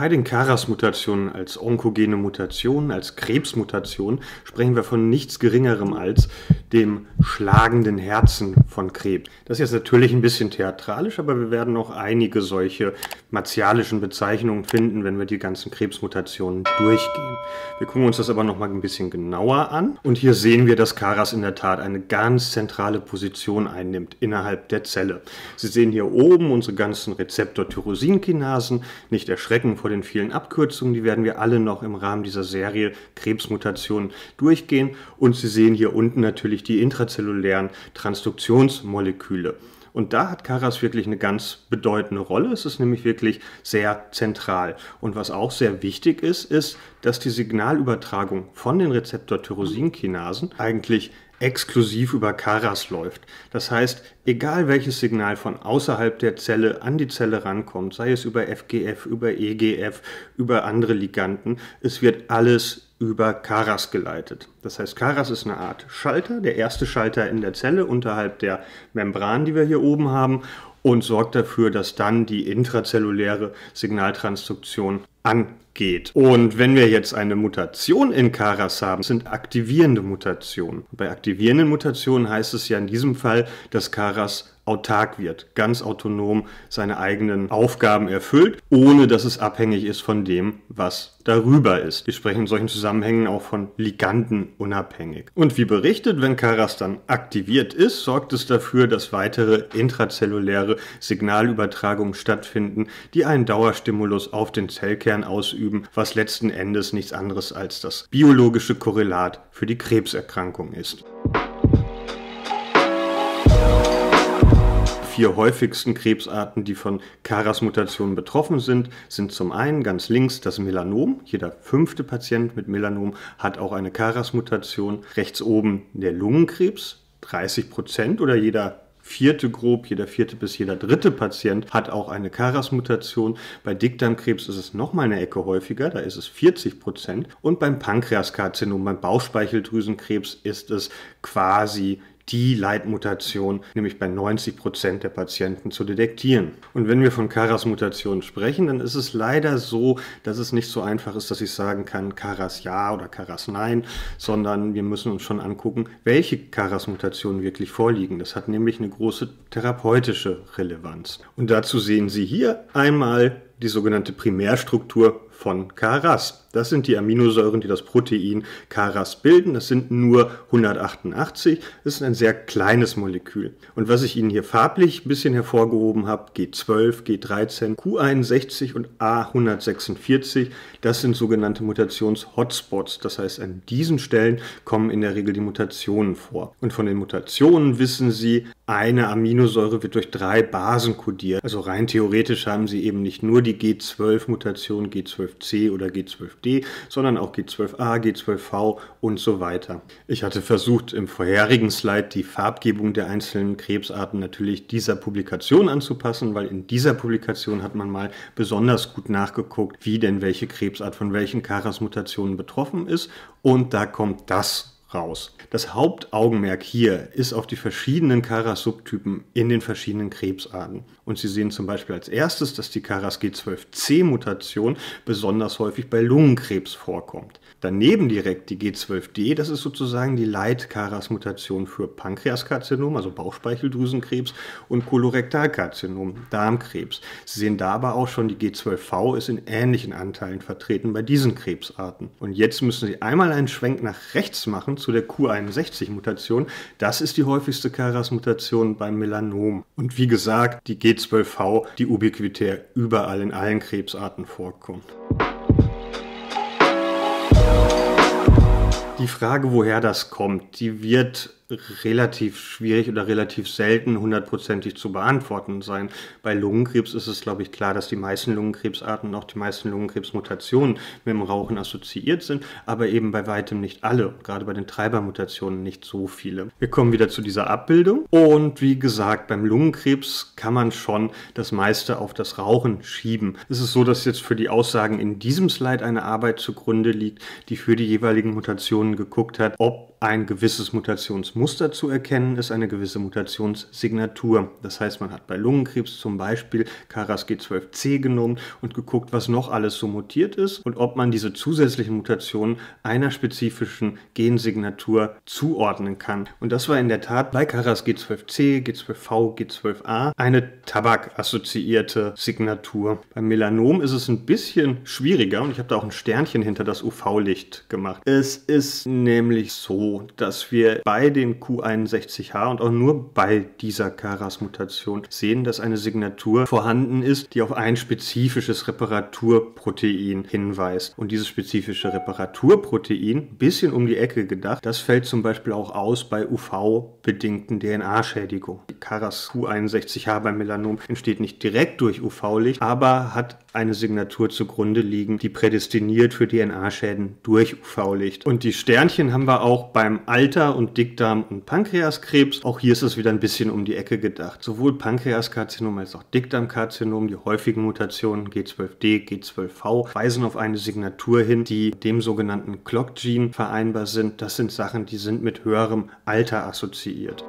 Bei den karas mutationen als onkogene Mutation, als Krebsmutation, sprechen wir von nichts Geringerem als dem schlagenden Herzen von Krebs. Das ist jetzt natürlich ein bisschen theatralisch, aber wir werden noch einige solche martialischen Bezeichnungen finden, wenn wir die ganzen Krebsmutationen durchgehen. Wir gucken uns das aber noch mal ein bisschen genauer an. Und hier sehen wir, dass Karas in der Tat eine ganz zentrale Position einnimmt innerhalb der Zelle. Sie sehen hier oben unsere ganzen Rezeptor-Tyrosinkinasen, nicht erschrecken vor den den vielen Abkürzungen, die werden wir alle noch im Rahmen dieser Serie Krebsmutationen durchgehen. Und Sie sehen hier unten natürlich die intrazellulären Transduktionsmoleküle. Und da hat Karas wirklich eine ganz bedeutende Rolle. Es ist nämlich wirklich sehr zentral. Und was auch sehr wichtig ist, ist, dass die Signalübertragung von den Rezeptor-Tyrosinkinasen eigentlich exklusiv über Karas läuft. Das heißt, egal welches Signal von außerhalb der Zelle an die Zelle rankommt, sei es über FGF, über EGF, über andere Liganden, es wird alles über Karas geleitet. Das heißt, Karas ist eine Art Schalter, der erste Schalter in der Zelle unterhalb der Membran, die wir hier oben haben und sorgt dafür, dass dann die intrazelluläre Signaltransduktion angeht. Und wenn wir jetzt eine Mutation in Karas haben, sind aktivierende Mutationen. Bei aktivierenden Mutationen heißt es ja in diesem Fall, dass Karas autark wird, ganz autonom seine eigenen Aufgaben erfüllt, ohne dass es abhängig ist von dem, was darüber ist. Wir sprechen in solchen Zusammenhängen auch von Liganden unabhängig. Und wie berichtet, wenn Karas dann aktiviert ist, sorgt es dafür, dass weitere intrazelluläre Signalübertragungen stattfinden, die einen Dauerstimulus auf den Zellkern ausüben, was letzten Endes nichts anderes als das biologische Korrelat für die Krebserkrankung ist. vier häufigsten Krebsarten, die von karas mutationen betroffen sind, sind zum einen ganz links das Melanom. Jeder fünfte Patient mit Melanom hat auch eine karas mutation Rechts oben der Lungenkrebs, 30 Prozent oder jeder vierte grob, jeder vierte bis jeder dritte Patient hat auch eine karas mutation Bei Dickdarmkrebs ist es noch mal eine Ecke häufiger, da ist es 40 Prozent. Und beim Pankreaskarzinom, beim Bauchspeicheldrüsenkrebs ist es quasi die Leitmutation nämlich bei 90 Prozent der Patienten zu detektieren. Und wenn wir von Karas-Mutationen sprechen, dann ist es leider so, dass es nicht so einfach ist, dass ich sagen kann, Karas ja oder Karas nein, sondern wir müssen uns schon angucken, welche Karas-Mutationen wirklich vorliegen. Das hat nämlich eine große therapeutische Relevanz. Und dazu sehen Sie hier einmal die sogenannte Primärstruktur von Karas. Das sind die Aminosäuren, die das Protein Karas bilden. Das sind nur 188. Das ist ein sehr kleines Molekül. Und was ich Ihnen hier farblich ein bisschen hervorgehoben habe, G12, G13, Q61 und A146, das sind sogenannte Mutations-Hotspots. Das heißt, an diesen Stellen kommen in der Regel die Mutationen vor. Und von den Mutationen wissen Sie, eine Aminosäure wird durch drei Basen kodiert. Also rein theoretisch haben Sie eben nicht nur die die G12-Mutation G12C oder G12D, sondern auch G12A, G12V und so weiter. Ich hatte versucht, im vorherigen Slide die Farbgebung der einzelnen Krebsarten natürlich dieser Publikation anzupassen, weil in dieser Publikation hat man mal besonders gut nachgeguckt, wie denn welche Krebsart von welchen Karas-Mutationen betroffen ist. Und da kommt das raus. Das Hauptaugenmerk hier ist auf die verschiedenen karas subtypen in den verschiedenen Krebsarten. Und Sie sehen zum Beispiel als erstes, dass die karas G12C-Mutation besonders häufig bei Lungenkrebs vorkommt. Daneben direkt die G12D, das ist sozusagen die leit karas mutation für Pankreaskarzinom, also Bauchspeicheldrüsenkrebs und Kolorektalkarzinom, Darmkrebs. Sie sehen da aber auch schon, die G12V ist in ähnlichen Anteilen vertreten bei diesen Krebsarten. Und jetzt müssen Sie einmal einen Schwenk nach rechts machen zu der Q61-Mutation. Das ist die häufigste KRAS-Mutation beim Melanom. Und wie gesagt, die G12V, die ubiquitär überall in allen Krebsarten vorkommt. Die Frage, woher das kommt, die wird relativ schwierig oder relativ selten hundertprozentig zu beantworten sein. Bei Lungenkrebs ist es, glaube ich, klar, dass die meisten Lungenkrebsarten und auch die meisten Lungenkrebsmutationen mit dem Rauchen assoziiert sind, aber eben bei weitem nicht alle, gerade bei den Treibermutationen nicht so viele. Wir kommen wieder zu dieser Abbildung und wie gesagt, beim Lungenkrebs kann man schon das meiste auf das Rauchen schieben. Es ist so, dass jetzt für die Aussagen in diesem Slide eine Arbeit zugrunde liegt, die für die jeweiligen Mutationen geguckt hat, ob ein gewisses Mutationsmuster zu erkennen ist, eine gewisse Mutationssignatur. Das heißt, man hat bei Lungenkrebs zum Beispiel Karas G12C genommen und geguckt, was noch alles so mutiert ist und ob man diese zusätzlichen Mutationen einer spezifischen Gensignatur zuordnen kann. Und das war in der Tat bei Karas G12C, G12V, G12a eine tabakassoziierte Signatur. Beim Melanom ist es ein bisschen schwieriger und ich habe da auch ein Sternchen hinter das UV-Licht gemacht. Es ist nämlich so, dass wir bei den Q61H und auch nur bei dieser karas mutation sehen, dass eine Signatur vorhanden ist, die auf ein spezifisches Reparaturprotein hinweist. Und dieses spezifische Reparaturprotein, bisschen um die Ecke gedacht, das fällt zum Beispiel auch aus bei UV-bedingten DNA-Schädigungen. Die Caras Q61H beim Melanom entsteht nicht direkt durch UV-Licht, aber hat eine Signatur zugrunde liegen, die prädestiniert für DNA-Schäden durch UV-Licht. Und die Sternchen haben wir auch bei beim Alter und Dickdarm- und Pankreaskrebs. Auch hier ist es wieder ein bisschen um die Ecke gedacht. Sowohl Pankreaskarzinom als auch Dickdarmkarzinom, die häufigen Mutationen G12D, G12V, weisen auf eine Signatur hin, die dem sogenannten Clock Gene vereinbar sind. Das sind Sachen, die sind mit höherem Alter assoziiert.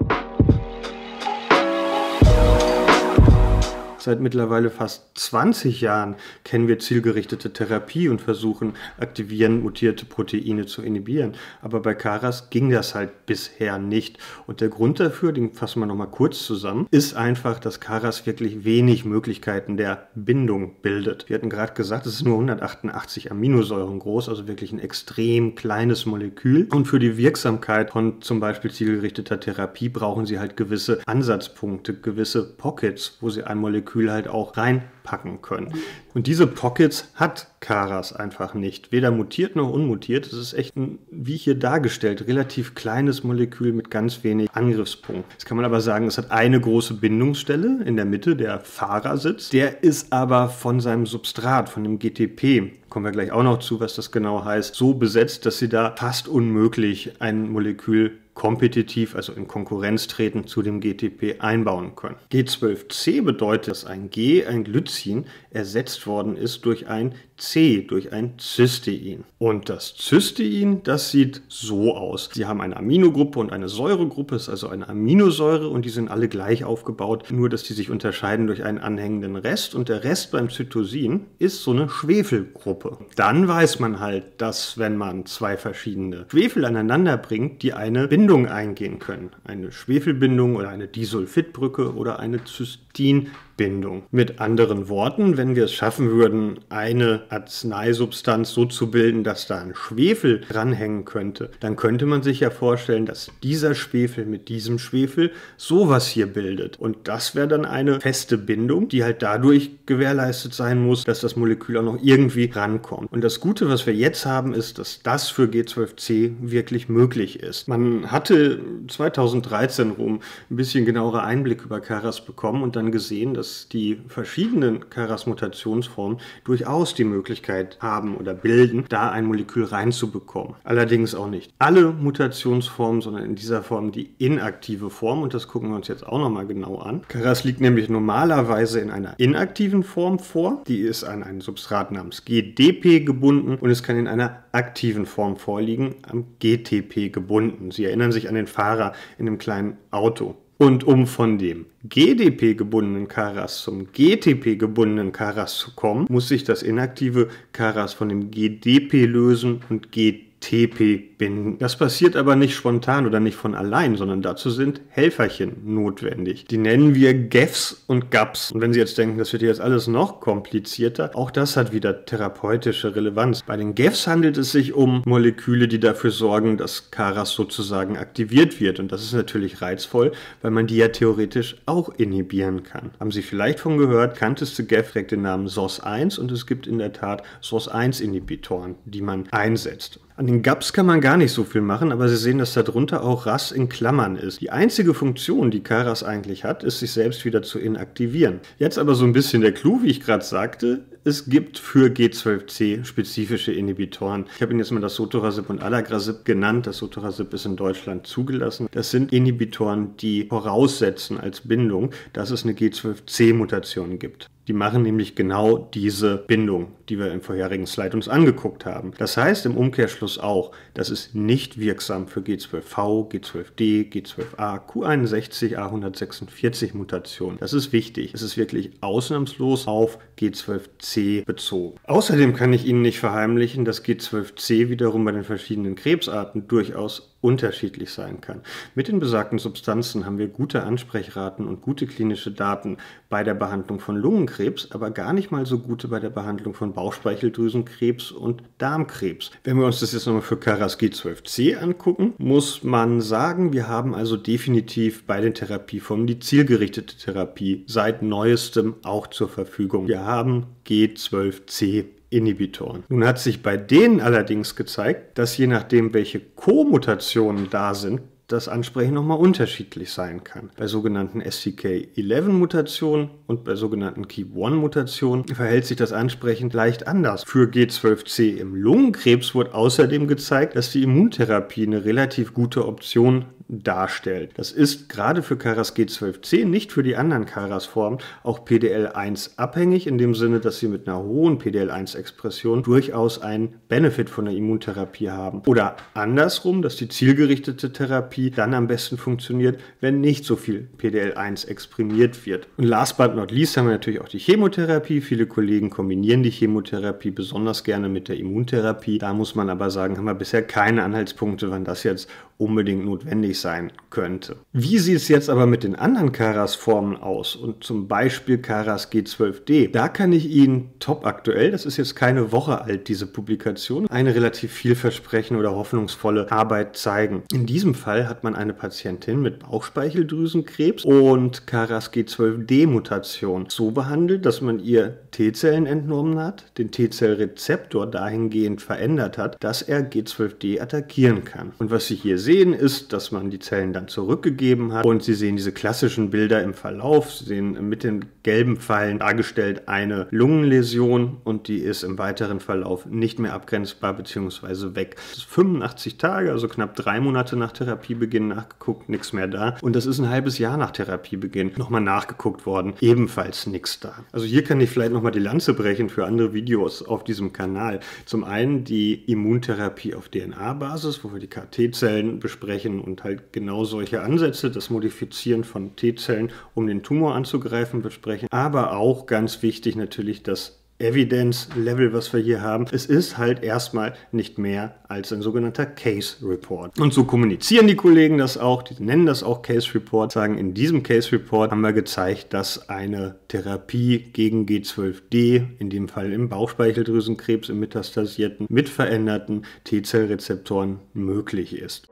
Seit mittlerweile fast 20 Jahren kennen wir zielgerichtete Therapie und versuchen, aktivierend mutierte Proteine zu inhibieren. Aber bei Karas ging das halt bisher nicht. Und der Grund dafür, den fassen wir nochmal kurz zusammen, ist einfach, dass Karas wirklich wenig Möglichkeiten der Bindung bildet. Wir hatten gerade gesagt, es ist nur 188 Aminosäuren groß, also wirklich ein extrem kleines Molekül. Und für die Wirksamkeit von zum Beispiel zielgerichteter Therapie brauchen sie halt gewisse Ansatzpunkte, gewisse Pockets, wo sie ein Molekül Molekül halt auch reinpacken können. Und diese Pockets hat Karas einfach nicht. Weder mutiert noch unmutiert. Es ist echt ein, wie hier dargestellt, relativ kleines Molekül mit ganz wenig Angriffspunkt. Jetzt kann man aber sagen, es hat eine große Bindungsstelle in der Mitte, der Fahrersitz. Der ist aber von seinem Substrat, von dem GTP, kommen wir gleich auch noch zu, was das genau heißt, so besetzt, dass sie da fast unmöglich ein Molekül kompetitiv, also in Konkurrenz treten, zu dem GTP einbauen können. G12C bedeutet, dass ein G, ein Glycin, ersetzt worden ist durch ein C, durch ein Cystein. Und das Cystein, das sieht so aus. Sie haben eine Aminogruppe und eine Säuregruppe, ist also eine Aminosäure und die sind alle gleich aufgebaut, nur dass die sich unterscheiden durch einen anhängenden Rest und der Rest beim Zytosin ist so eine Schwefelgruppe. Dann weiß man halt, dass wenn man zwei verschiedene Schwefel aneinander bringt, die eine Bindung eingehen können. Eine Schwefelbindung oder eine Disulfidbrücke oder eine Cystin Bindung. Mit anderen Worten, wenn wir es schaffen würden, eine Arzneisubstanz so zu bilden, dass da ein Schwefel dranhängen könnte, dann könnte man sich ja vorstellen, dass dieser Schwefel mit diesem Schwefel sowas hier bildet. Und das wäre dann eine feste Bindung, die halt dadurch gewährleistet sein muss, dass das Molekül auch noch irgendwie rankommt. Und das Gute, was wir jetzt haben, ist, dass das für G12C wirklich möglich ist. Man hatte 2013 rum ein bisschen genauere Einblick über Caras bekommen und dann gesehen, dass dass die verschiedenen Keras-Mutationsformen durchaus die Möglichkeit haben oder bilden, da ein Molekül reinzubekommen. Allerdings auch nicht alle Mutationsformen, sondern in dieser Form die inaktive Form und das gucken wir uns jetzt auch nochmal genau an. Keras liegt nämlich normalerweise in einer inaktiven Form vor, die ist an ein Substrat namens GDP gebunden und es kann in einer aktiven Form vorliegen, am GTP gebunden. Sie erinnern sich an den Fahrer in einem kleinen Auto. Und um von dem GDP gebundenen Karas zum GTP gebundenen Karas zu kommen, muss sich das inaktive Karas von dem GDP lösen und GTP TP binden. Das passiert aber nicht spontan oder nicht von allein, sondern dazu sind Helferchen notwendig. Die nennen wir GEFs und GAPs. Und wenn Sie jetzt denken, das wird jetzt alles noch komplizierter, auch das hat wieder therapeutische Relevanz. Bei den GEFs handelt es sich um Moleküle, die dafür sorgen, dass Karas sozusagen aktiviert wird. Und das ist natürlich reizvoll, weil man die ja theoretisch auch inhibieren kann. Haben Sie vielleicht von gehört, kannteste GEF trägt den Namen SOS1 und es gibt in der Tat SOS1-Inhibitoren, die man einsetzt. An den GAPs kann man gar nicht so viel machen, aber Sie sehen, dass darunter auch RAS in Klammern ist. Die einzige Funktion, die Keras eigentlich hat, ist, sich selbst wieder zu inaktivieren. Jetzt aber so ein bisschen der Clou, wie ich gerade sagte es gibt für G12C spezifische Inhibitoren. Ich habe Ihnen jetzt mal das Sotorasib und Adagrasib genannt. Das Sotorasib ist in Deutschland zugelassen. Das sind Inhibitoren, die voraussetzen als Bindung, dass es eine G12C-Mutation gibt. Die machen nämlich genau diese Bindung, die wir im vorherigen Slide uns angeguckt haben. Das heißt im Umkehrschluss auch, das ist nicht wirksam für G12V, G12D, G12A, Q61, A146 Mutationen. Das ist wichtig. Es ist wirklich ausnahmslos auf G12C c bezogen. Außerdem kann ich Ihnen nicht verheimlichen, dass G12c wiederum bei den verschiedenen Krebsarten durchaus unterschiedlich sein kann. Mit den besagten Substanzen haben wir gute Ansprechraten und gute klinische Daten bei der Behandlung von Lungenkrebs, aber gar nicht mal so gute bei der Behandlung von Bauchspeicheldrüsenkrebs und Darmkrebs. Wenn wir uns das jetzt nochmal für Karas G12C angucken, muss man sagen, wir haben also definitiv bei den Therapieformen die zielgerichtete Therapie seit neuestem auch zur Verfügung. Wir haben G12C Inhibitoren. Nun hat sich bei denen allerdings gezeigt, dass je nachdem, welche Co-Mutationen da sind, das Ansprechen nochmal unterschiedlich sein kann. Bei sogenannten STK11-Mutationen und bei sogenannten KEAP1-Mutationen verhält sich das Ansprechen leicht anders. Für G12C im Lungenkrebs wurde außerdem gezeigt, dass die Immuntherapie eine relativ gute Option darstellt. Das ist gerade für Keras G12C, nicht für die anderen Keras-Formen, auch PDL1 abhängig, in dem Sinne, dass sie mit einer hohen PDL1-Expression durchaus einen Benefit von der Immuntherapie haben. Oder andersrum, dass die zielgerichtete Therapie dann am besten funktioniert, wenn nicht so viel PDL1 exprimiert wird. Und last but not least haben wir natürlich auch die Chemotherapie. Viele Kollegen kombinieren die Chemotherapie besonders gerne mit der Immuntherapie. Da muss man aber sagen, haben wir bisher keine Anhaltspunkte, wann das jetzt unbedingt notwendig sein könnte. Wie sieht es jetzt aber mit den anderen Karas-Formen aus? Und zum Beispiel Karas G12D. Da kann ich Ihnen top aktuell, das ist jetzt keine Woche alt, diese Publikation, eine relativ vielversprechende oder hoffnungsvolle Arbeit zeigen. In diesem Fall hat man eine Patientin mit Bauchspeicheldrüsenkrebs und Karas G12D-Mutation so behandelt, dass man ihr T-Zellen entnommen hat, den T-Zellrezeptor dahingehend verändert hat, dass er G12D attackieren kann. Und was Sie hier sehen, gesehen ist, dass man die Zellen dann zurückgegeben hat. Und Sie sehen diese klassischen Bilder im Verlauf. Sie sehen mit den gelben Pfeilen dargestellt eine Lungenläsion und die ist im weiteren Verlauf nicht mehr abgrenzbar bzw. weg. Das ist 85 Tage, also knapp drei Monate nach Therapiebeginn nachgeguckt, nichts mehr da. Und das ist ein halbes Jahr nach Therapiebeginn nochmal nachgeguckt worden, ebenfalls nichts da. Also hier kann ich vielleicht nochmal die Lanze brechen für andere Videos auf diesem Kanal. Zum einen die Immuntherapie auf DNA-Basis, wo wir die KT-Zellen besprechen und halt genau solche Ansätze, das Modifizieren von T-Zellen, um den Tumor anzugreifen, besprechen. Aber auch ganz wichtig natürlich das Evidence-Level, was wir hier haben. Es ist halt erstmal nicht mehr als ein sogenannter Case Report. Und so kommunizieren die Kollegen das auch, die nennen das auch Case Report, sagen, in diesem Case Report haben wir gezeigt, dass eine Therapie gegen G12D, in dem Fall im Bauchspeicheldrüsenkrebs, im metastasierten, mit veränderten T-Zellrezeptoren möglich ist.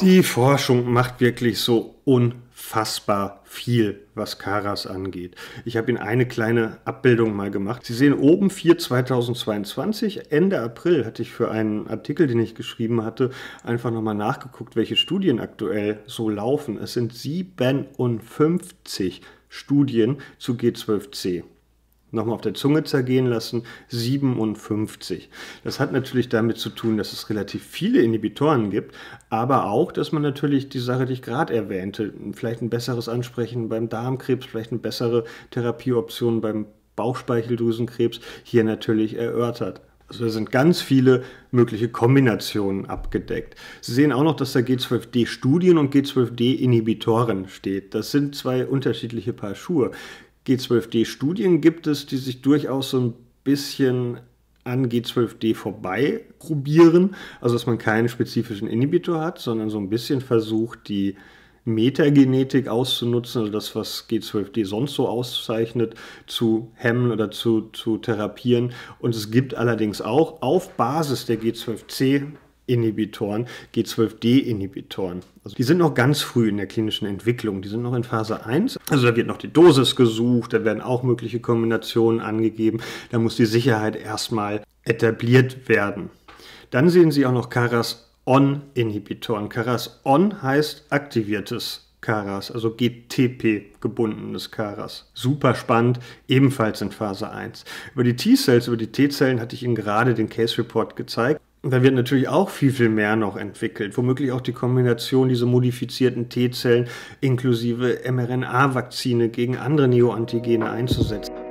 Die Forschung macht wirklich so unfassbar viel, was Karas angeht. Ich habe Ihnen eine kleine Abbildung mal gemacht. Sie sehen oben 4 2022. Ende April hatte ich für einen Artikel, den ich geschrieben hatte, einfach nochmal nachgeguckt, welche Studien aktuell so laufen. Es sind 57 Studien zu G12C nochmal auf der Zunge zergehen lassen, 57. Das hat natürlich damit zu tun, dass es relativ viele Inhibitoren gibt, aber auch, dass man natürlich die Sache, die ich gerade erwähnte, vielleicht ein besseres Ansprechen beim Darmkrebs, vielleicht eine bessere Therapieoption beim Bauchspeicheldrüsenkrebs hier natürlich erörtert. Also da sind ganz viele mögliche Kombinationen abgedeckt. Sie sehen auch noch, dass da G12D-Studien und G12D-Inhibitoren steht. Das sind zwei unterschiedliche Paar Schuhe. G12D-Studien gibt es, die sich durchaus so ein bisschen an G12D vorbei probieren. Also dass man keinen spezifischen Inhibitor hat, sondern so ein bisschen versucht, die Metagenetik auszunutzen, also das, was G12D sonst so auszeichnet, zu hemmen oder zu, zu therapieren. Und es gibt allerdings auch auf Basis der G12C Inhibitoren, G12D-Inhibitoren. Also die sind noch ganz früh in der klinischen Entwicklung, die sind noch in Phase 1. Also da wird noch die Dosis gesucht, da werden auch mögliche Kombinationen angegeben, da muss die Sicherheit erstmal etabliert werden. Dann sehen Sie auch noch Caras-On-Inhibitoren. Caras-On heißt aktiviertes Caras, also GTP gebundenes Caras. Super spannend, ebenfalls in Phase 1. Über die T-Cells, über die T-Zellen hatte ich Ihnen gerade den Case Report gezeigt. Da wird natürlich auch viel, viel mehr noch entwickelt. Womöglich auch die Kombination dieser modifizierten T-Zellen inklusive mRNA-Vakzine gegen andere Neoantigene einzusetzen.